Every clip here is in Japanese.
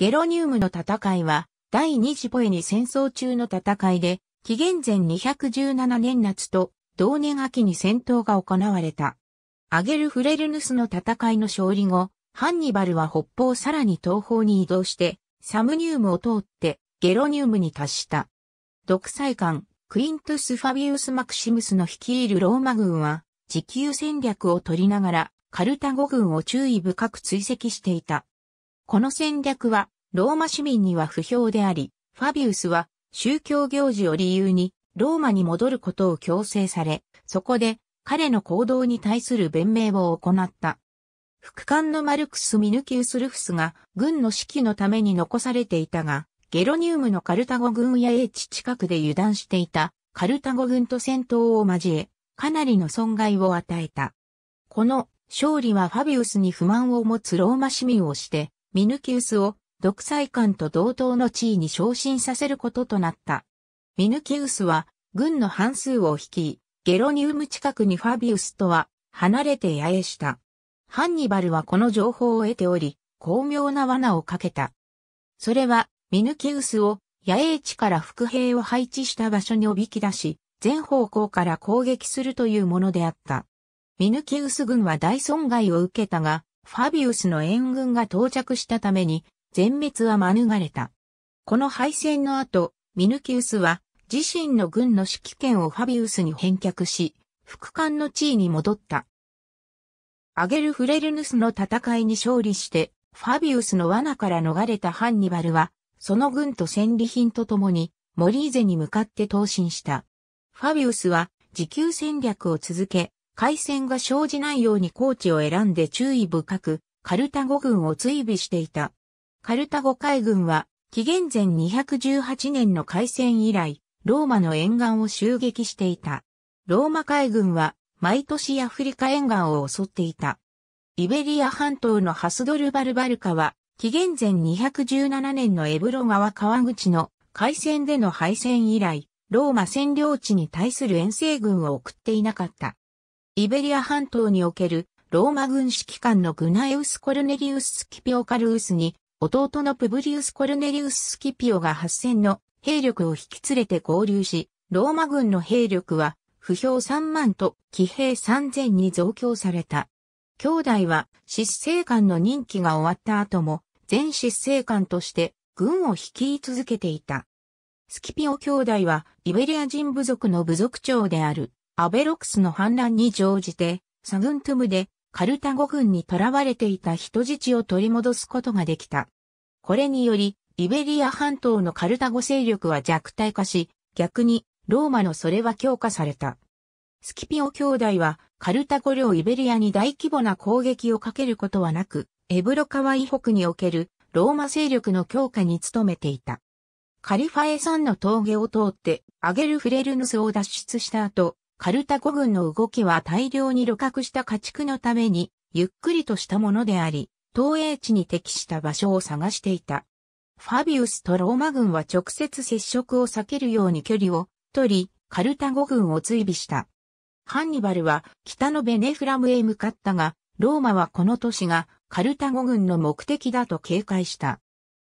ゲロニウムの戦いは、第二次ポエニ戦争中の戦いで、紀元前217年夏と同年秋に戦闘が行われた。アゲル・フレルヌスの戦いの勝利後、ハンニバルは北方さらに東方に移動して、サムニウムを通ってゲロニウムに達した。独裁官、クイントス・ファビウス・マクシムスの率いるローマ軍は、自給戦略を取りながら、カルタゴ軍を注意深く追跡していた。この戦略は、ローマ市民には不評であり、ファビウスは宗教行事を理由にローマに戻ることを強制され、そこで彼の行動に対する弁明を行った。副官のマルクス・ミヌキウス・ルフスが軍の指揮のために残されていたが、ゲロニウムのカルタゴ軍や英地近くで油断していたカルタゴ軍と戦闘を交え、かなりの損害を与えた。この勝利はファビウスに不満を持つローマ市民をして、ミヌキウスを独裁官と同等の地位に昇進させることとなった。ミヌキウスは軍の半数を率い、ゲロニウム近くにファビウスとは離れて野営した。ハンニバルはこの情報を得ており、巧妙な罠をかけた。それは、ミヌキウスを野営地から伏兵を配置した場所におびき出し、全方向から攻撃するというものであった。ミヌキウス軍は大損害を受けたが、ファビウスの援軍が到着したために、全滅は免れた。この敗戦の後、ミヌキウスは自身の軍の指揮権をファビウスに返却し、副官の地位に戻った。アゲル・フレルヌスの戦いに勝利して、ファビウスの罠から逃れたハンニバルは、その軍と戦利品とともに、モリーゼに向かって投進した。ファビウスは、持久戦略を続け、海戦が生じないように高地を選んで注意深く、カルタゴ軍を追尾していた。カルタゴ海軍は、紀元前218年の海戦以来、ローマの沿岸を襲撃していた。ローマ海軍は、毎年アフリカ沿岸を襲っていた。イベリア半島のハスドルバルバルカは、紀元前217年のエブロ川川口の海戦での敗戦以来、ローマ占領地に対する遠征軍を送っていなかった。イベリア半島におけるローマ軍指揮官のグナエウス・コルネリウス・スキピオ・カルウスに、弟のプブリウス・コルネリウス・スキピオが8000の兵力を引き連れて合流し、ローマ軍の兵力は、不評3万と騎兵3000に増強された。兄弟は、執政官の任期が終わった後も、全執政官として軍を率い続けていた。スキピオ兄弟は、イベリア人部族の部族長である。アベロクスの反乱に乗じて、サグントゥムでカルタゴ軍に囚われていた人質を取り戻すことができた。これにより、イベリア半島のカルタゴ勢力は弱体化し、逆にローマのそれは強化された。スキピオ兄弟はカルタゴ領イベリアに大規模な攻撃をかけることはなく、エブロカワイ北におけるローマ勢力の強化に努めていた。カリファエ山の峠を通ってアゲルフレルヌスを脱出した後、カルタゴ軍の動きは大量に旅客した家畜のために、ゆっくりとしたものであり、投影地に適した場所を探していた。ファビウスとローマ軍は直接接触を避けるように距離を取り、カルタゴ軍を追尾した。ハンニバルは北のベネフラムへ向かったが、ローマはこの都市がカルタゴ軍の目的だと警戒した。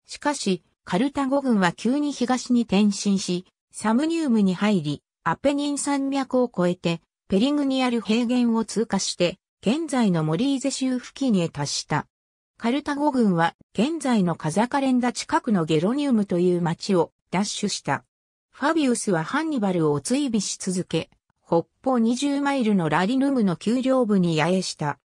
しかし、カルタゴ軍は急に東に転進し、サムニウムに入り、アペニン山脈を越えて、ペリグニアル平原を通過して、現在のモリーゼ州付近へ達した。カルタゴ軍は、現在のカザカレンダ近くのゲロニウムという町を奪取した。ファビウスはハンニバルを追尾し続け、北方20マイルのラリヌムの丘陵部に野営した。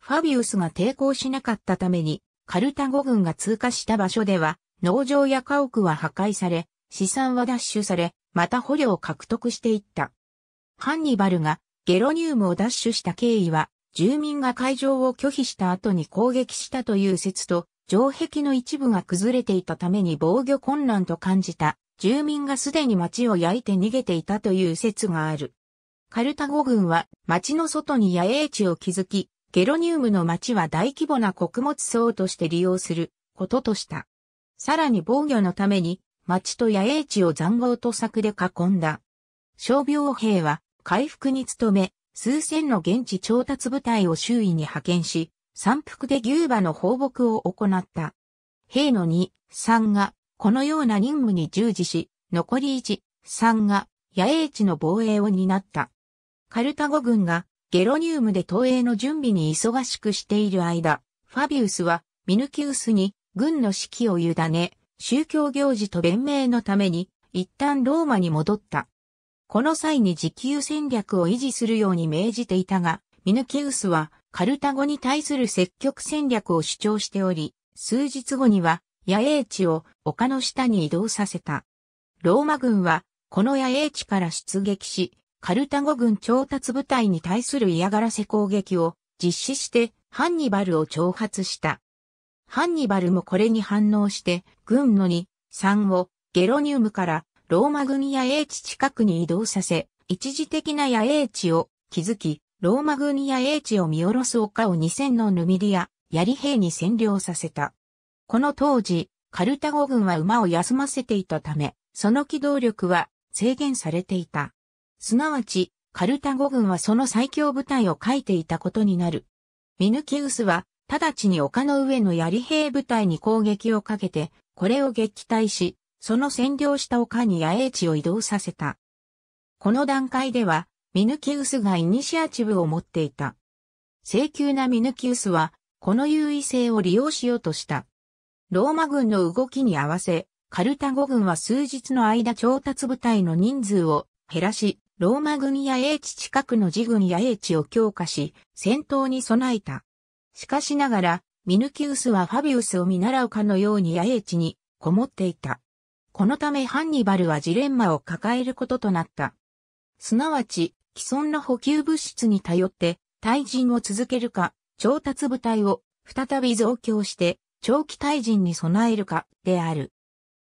ファビウスが抵抗しなかったために、カルタゴ軍が通過した場所では、農場や家屋は破壊され、資産は奪取され、また捕虜を獲得していった。ハンニバルがゲロニウムを奪取した経緯は、住民が会場を拒否した後に攻撃したという説と、城壁の一部が崩れていたために防御困難と感じた、住民がすでに町を焼いて逃げていたという説がある。カルタゴ軍は町の外に野営地を築き、ゲロニウムの町は大規模な穀物層として利用することとした。さらに防御のために町と野営地を残壕と柵で囲んだ。傷病兵は回復に努め、数千の現地調達部隊を周囲に派遣し、山腹で牛馬の放牧を行った。兵の2、3が、このような任務に従事し、残り1、3が、野営地の防衛を担った。カルタゴ軍が、ゲロニウムで投影の準備に忙しくしている間、ファビウスは、ミヌキウスに、軍の指揮を委ね、宗教行事と弁明のために、一旦ローマに戻った。この際に自給戦略を維持するように命じていたが、ミヌキウスはカルタゴに対する積極戦略を主張しており、数日後には野営地を丘の下に移動させた。ローマ軍はこの野営地から出撃し、カルタゴ軍調達部隊に対する嫌がらせ攻撃を実施してハンニバルを挑発した。ハンニバルもこれに反応して、軍の2、3をゲロニウムからローマ軍野営地近くに移動させ、一時的な野営地を築き、ローマ軍野営地を見下ろす丘を2000のヌミディア、ヤリ兵に占領させた。この当時、カルタゴ軍は馬を休ませていたため、その機動力は制限されていた。すなわち、カルタゴ軍はその最強部隊を書いていたことになる。ミヌキウスは直ちに丘の上の槍兵部隊に攻撃をかけて、これを撃退し、その占領した丘に野営地を移動させた。この段階では、ミヌキウスがイニシアチブを持っていた。清急なミヌキウスは、この優位性を利用しようとした。ローマ軍の動きに合わせ、カルタゴ軍は数日の間調達部隊の人数を減らし、ローマ軍や英地近くの自軍や英地を強化し、戦闘に備えた。しかしながら、ミヌキウスはファビウスを見習うかのように野営地にこもっていた。このためハンニバルはジレンマを抱えることとなった。すなわち、既存の補給物質に頼って、対人を続けるか、調達部隊を再び増強して、長期対人に備えるか、である。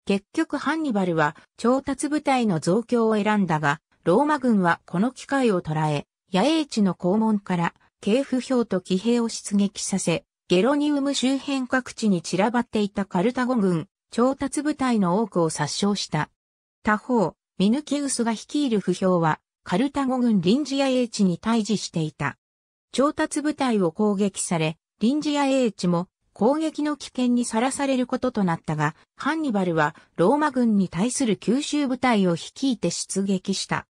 結局ハンニバルは調達部隊の増強を選んだが、ローマ軍はこの機会を捉え、野営地の肛門から系譜評と騎兵を出撃させ、ゲロニウム周辺各地に散らばっていたカルタゴ軍、調達部隊の多くを殺傷した。他方、ミヌキウスが率いる不評は、カルタゴ軍臨時ア英知に対峙していた。調達部隊を攻撃され、臨時ア英知も攻撃の危険にさらされることとなったが、ハンニバルはローマ軍に対する九州部隊を率いて出撃した。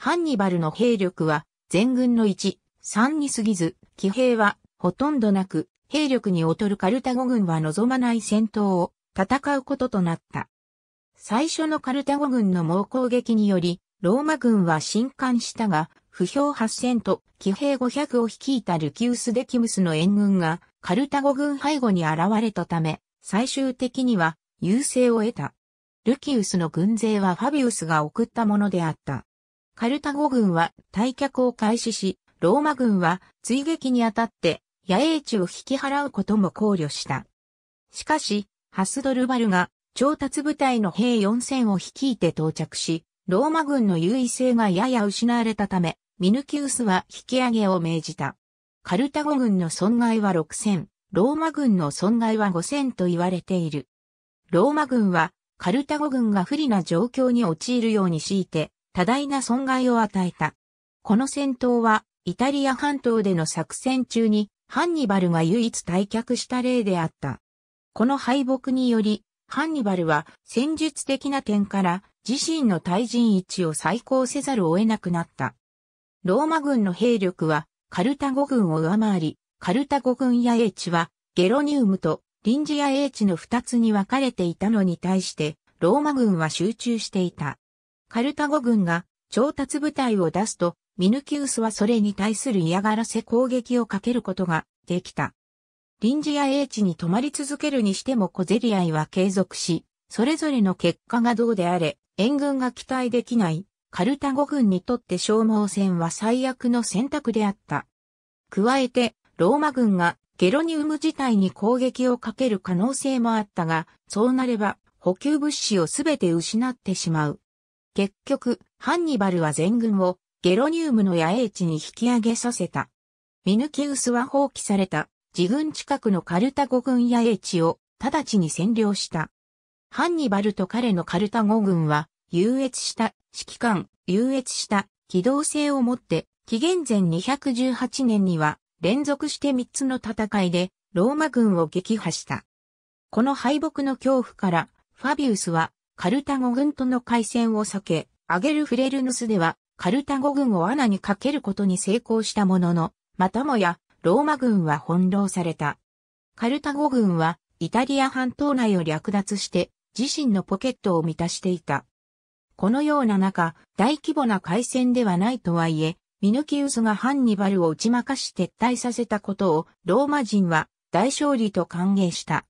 ハンニバルの兵力は全軍の1、3に過ぎず、騎兵はほとんどなく、兵力に劣るカルタゴ軍は望まない戦闘を戦うこととなった。最初のカルタゴ軍の猛攻撃により、ローマ軍は侵艦したが、不評8000と騎兵500を率いたルキウス・デキムスの援軍がカルタゴ軍背後に現れたため、最終的には優勢を得た。ルキウスの軍勢はファビウスが送ったものであった。カルタゴ軍は退却を開始し、ローマ軍は追撃にあたって野営地を引き払うことも考慮した。しかし、ハスドルバルが調達部隊の兵4000を率いて到着し、ローマ軍の優位性がやや失われたため、ミヌキウスは引き上げを命じた。カルタゴ軍の損害は6000、ローマ軍の損害は5000と言われている。ローマ軍はカルタゴ軍が不利な状況に陥るように強いて、多大な損害を与えた。この戦闘はイタリア半島での作戦中にハンニバルが唯一退却した例であった。この敗北により、ハンニバルは戦術的な点から自身の対人位置を再考せざるを得なくなった。ローマ軍の兵力はカルタゴ軍を上回り、カルタゴ軍や英知はゲロニウムと臨時や英知の二つに分かれていたのに対して、ローマ軍は集中していた。カルタゴ軍が調達部隊を出すとミヌキウスはそれに対する嫌がらせ攻撃をかけることができた。臨時や英知に泊まり続けるにしても小競り合いは継続し、それぞれの結果がどうであれ、援軍が期待できないカルタゴ軍にとって消耗戦は最悪の選択であった。加えて、ローマ軍がゲロニウム自体に攻撃をかける可能性もあったが、そうなれば補給物資をすべて失ってしまう。結局、ハンニバルは全軍をゲロニウムの野営地に引き上げさせた。ミヌキウスは放棄された自軍近くのカルタゴ軍野営地を直ちに占領した。ハンニバルと彼のカルタゴ軍は優越した指揮官、優越した機動性を持って紀元前218年には連続して3つの戦いでローマ軍を撃破した。この敗北の恐怖からファビウスはカルタゴ軍との海戦を避け、アゲルフレルヌスではカルタゴ軍を罠にかけることに成功したものの、またもや、ローマ軍は翻弄された。カルタゴ軍は、イタリア半島内を略奪して、自身のポケットを満たしていた。このような中、大規模な海戦ではないとはいえ、ミヌキウスがハンニバルを打ち負かし撤退させたことを、ローマ人は大勝利と歓迎した。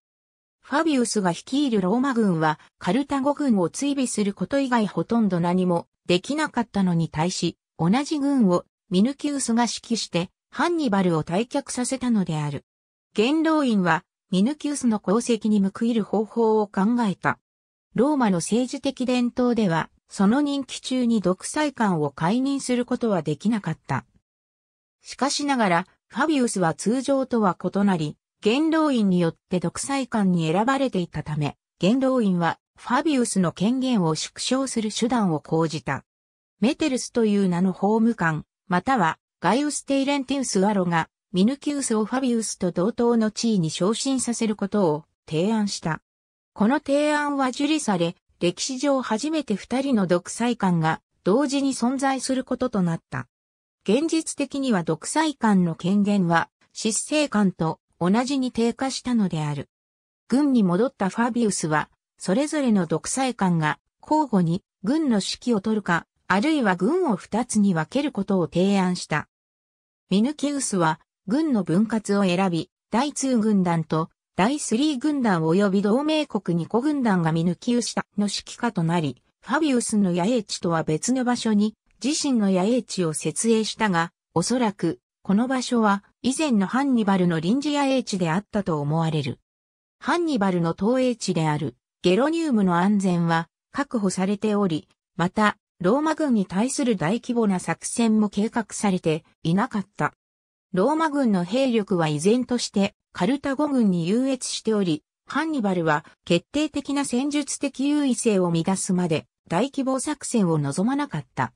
ファビウスが率いるローマ軍は、カルタゴ軍を追尾すること以外ほとんど何もできなかったのに対し、同じ軍をミヌキウスが指揮して、ハンニバルを退却させたのである。元老院は、ミヌキウスの功績に報いる方法を考えた。ローマの政治的伝統では、その任期中に独裁官を解任することはできなかった。しかしながら、ファビウスは通常とは異なり、元老院によって独裁官に選ばれていたため、元老院はファビウスの権限を縮小する手段を講じた。メテルスという名の法務官、またはガイウス・テイレンティウス・アロが、ミヌキウスをファビウスと同等の地位に昇進させることを提案した。この提案は受理され、歴史上初めて二人の独裁官が同時に存在することとなった。現実的には独裁官の権限は、執政官と同じに低下したのである。軍に戻ったファビウスは、それぞれの独裁官が交互に軍の指揮を取るか、あるいは軍を二つに分けることを提案した。ミヌキウスは軍の分割を選び、第2軍団と第3軍団及び同盟国2個軍団がミヌキウスの指揮下となり、ファビウスの野営地とは別の場所に自身の野営地を設営したが、おそらくこの場所は以前のハンニバルの臨時野営地であったと思われる。ハンニバルの投影地であるゲロニウムの安全は確保されており、また、ローマ軍に対する大規模な作戦も計画されていなかった。ローマ軍の兵力は依然としてカルタゴ軍に優越しており、ハンニバルは決定的な戦術的優位性を乱すまで大規模作戦を望まなかった。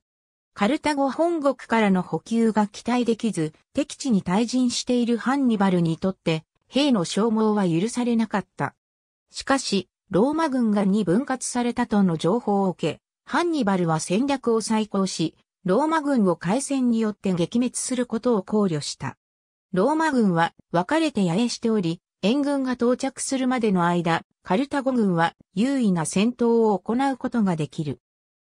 カルタゴ本国からの補給が期待できず、敵地に退陣しているハンニバルにとって、兵の消耗は許されなかった。しかし、ローマ軍がに分割されたとの情報を受け、ハンニバルは戦略を再考し、ローマ軍を海戦によって撃滅することを考慮した。ローマ軍は分かれて野営しており、援軍が到着するまでの間、カルタゴ軍は優位な戦闘を行うことができる。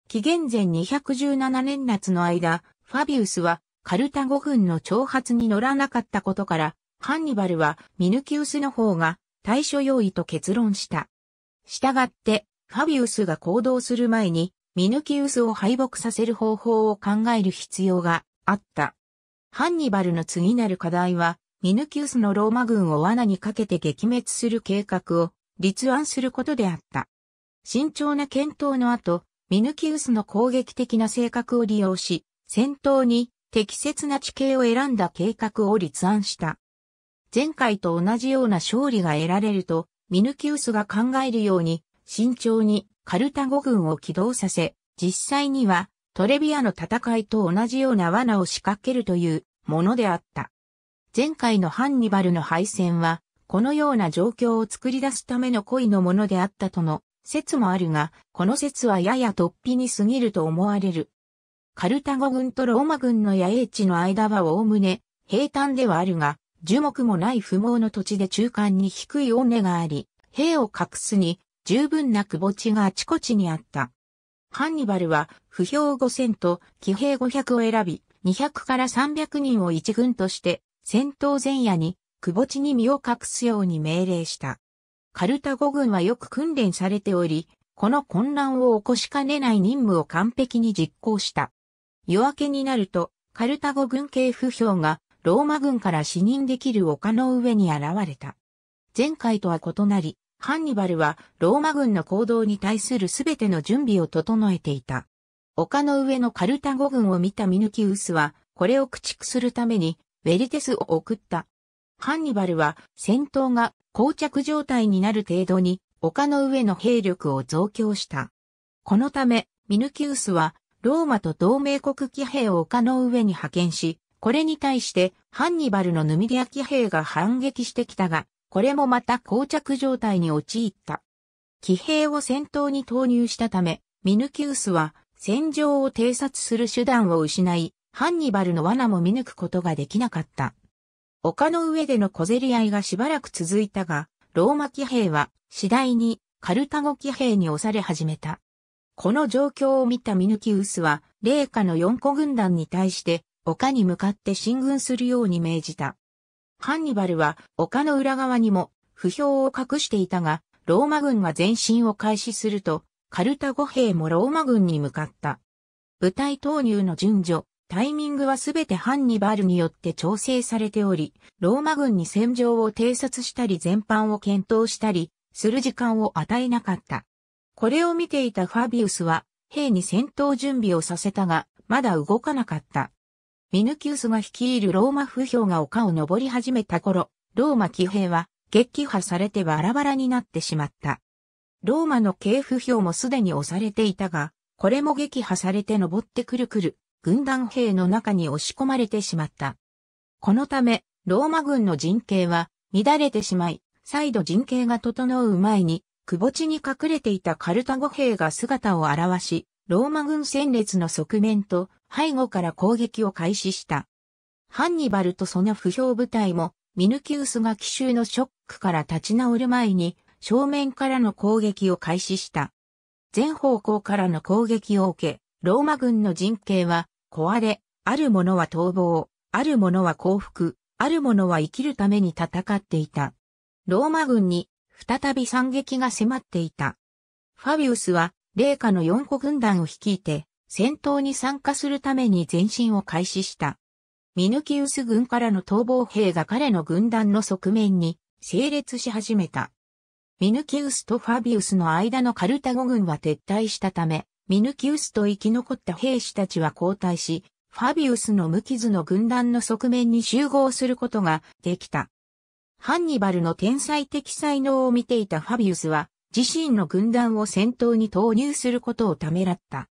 紀元前217年夏の間、ファビウスはカルタゴ軍の挑発に乗らなかったことから、ハンニバルはミヌキウスの方が対処用意と結論した。したがって、ファビウスが行動する前に、ミヌキウスを敗北させる方法を考える必要があった。ハンニバルの次なる課題は、ミヌキウスのローマ軍を罠にかけて撃滅する計画を立案することであった。慎重な検討の後、ミヌキウスの攻撃的な性格を利用し、戦闘に適切な地形を選んだ計画を立案した。前回と同じような勝利が得られると、ミヌキウスが考えるように、慎重にカルタゴ軍を起動させ、実際にはトレビアの戦いと同じような罠を仕掛けるというものであった。前回のハンニバルの敗戦は、このような状況を作り出すための恋のものであったとの説もあるが、この説はやや突飛に過ぎると思われる。カルタゴ軍とローマ軍の野営地の間はおおむね平坦ではあるが、樹木もない不毛の土地で中間に低い尾根があり、兵を隠すに十分なくぼ地があちこちにあった。ハンニバルは、不評5000と騎兵500を選び、200から300人を一軍として、戦闘前夜に、くぼ地に身を隠すように命令した。カルタゴ軍はよく訓練されており、この混乱を起こしかねない任務を完璧に実行した。夜明けになると、カルタゴ軍系不評がローマ軍から死人できる丘の上に現れた。前回とは異なり、ハンニバルはローマ軍の行動に対するすべての準備を整えていた。丘の上のカルタゴ軍を見たミヌキウスは、これを駆逐するために、ウェリテスを送った。ハンニバルは戦闘が膠着状態になる程度に丘の上の兵力を増強した。このため、ミヌキウスはローマと同盟国騎兵を丘の上に派遣し、これに対してハンニバルのヌミディア騎兵が反撃してきたが、これもまた膠着状態に陥った。騎兵を戦闘に投入したため、ミヌキウスは戦場を偵察する手段を失い、ハンニバルの罠も見抜くことができなかった。丘の上での小競り合いがしばらく続いたが、ローマ騎兵は次第にカルタゴ騎兵に押され始めた。この状況を見たミヌキウスは、霊下の4個軍団に対して丘に向かって進軍するように命じた。ハンニバルは丘の裏側にも不評を隠していたが、ローマ軍が前進を開始すると、カルタゴ兵もローマ軍に向かった。部隊投入の順序、タイミングはすべてハンニバルによって調整されており、ローマ軍に戦場を偵察したり全般を検討したり、する時間を与えなかった。これを見ていたファビウスは、兵に戦闘準備をさせたが、まだ動かなかった。ミヌキウスが率いるローマ不評が丘を登り始めた頃、ローマ騎兵は撃破されてバラバラになってしまった。ローマの系不評もすでに押されていたが、これも撃破されて登ってくるくる、軍団兵の中に押し込まれてしまった。このため、ローマ軍の陣形は乱れてしまい、再度陣形が整う前に、窪地に隠れていたカルタゴ兵が姿を現し、ローマ軍戦列の側面と背後から攻撃を開始した。ハンニバルとその不評部隊も、ミヌキウスが奇襲のショックから立ち直る前に、正面からの攻撃を開始した。全方向からの攻撃を受け、ローマ軍の陣形は壊れ、ある者は逃亡、ある者は降伏、ある者は生きるために戦っていた。ローマ軍に再び惨劇が迫っていた。ファビウスは、霊下の4個軍団を率いて、戦闘に参加するために前進を開始した。ミヌキウス軍からの逃亡兵が彼の軍団の側面に整列し始めた。ミヌキウスとファビウスの間のカルタゴ軍は撤退したため、ミヌキウスと生き残った兵士たちは交代し、ファビウスの無傷の軍団の側面に集合することができた。ハンニバルの天才的才能を見ていたファビウスは、自身の軍団を戦闘に投入することをためらった。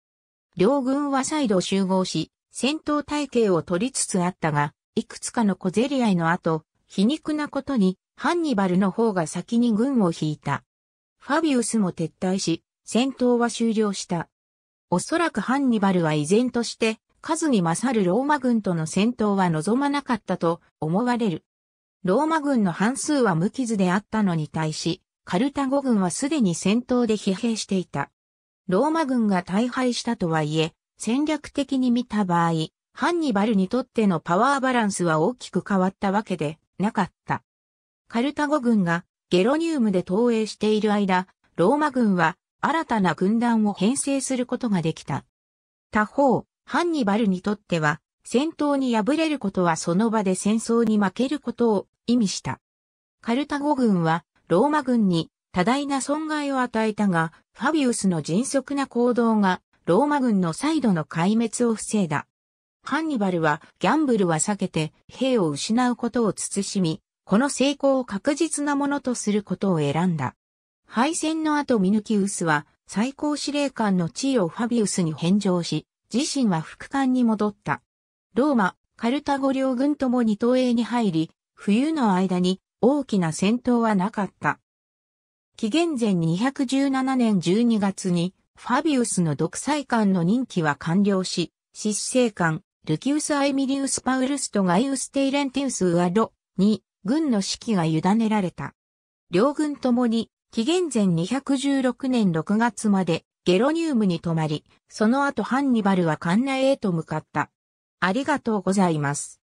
両軍は再度集合し、戦闘体系を取りつつあったが、いくつかの小競り合いの後、皮肉なことに、ハンニバルの方が先に軍を引いた。ファビウスも撤退し、戦闘は終了した。おそらくハンニバルは依然として、数に勝るローマ軍との戦闘は望まなかったと思われる。ローマ軍の半数は無傷であったのに対し、カルタゴ軍はすでに戦闘で疲弊していた。ローマ軍が大敗したとはいえ、戦略的に見た場合、ハンニバルにとってのパワーバランスは大きく変わったわけでなかった。カルタゴ軍がゲロニウムで投影している間、ローマ軍は新たな軍団を編成することができた。他方、ハンニバルにとっては、戦闘に敗れることはその場で戦争に負けることを意味した。カルタゴ軍はローマ軍に多大な損害を与えたが、ファビウスの迅速な行動が、ローマ軍の再度の壊滅を防いだ。ハンニバルは、ギャンブルは避けて、兵を失うことを慎み、この成功を確実なものとすることを選んだ。敗戦の後ミヌキウスは、最高司令官の地位をファビウスに返上し、自身は副官に戻った。ローマ、カルタゴ両軍ともに東映に入り、冬の間に大きな戦闘はなかった。紀元前217年12月に、ファビウスの独裁官の任期は完了し、執政官、ルキウス・アイミリウス・パウルスとガイウス・テイレンティウス・ウアロに、軍の指揮が委ねられた。両軍ともに、紀元前216年6月まで、ゲロニウムに泊まり、その後ハンニバルはカンナへと向かった。ありがとうございます。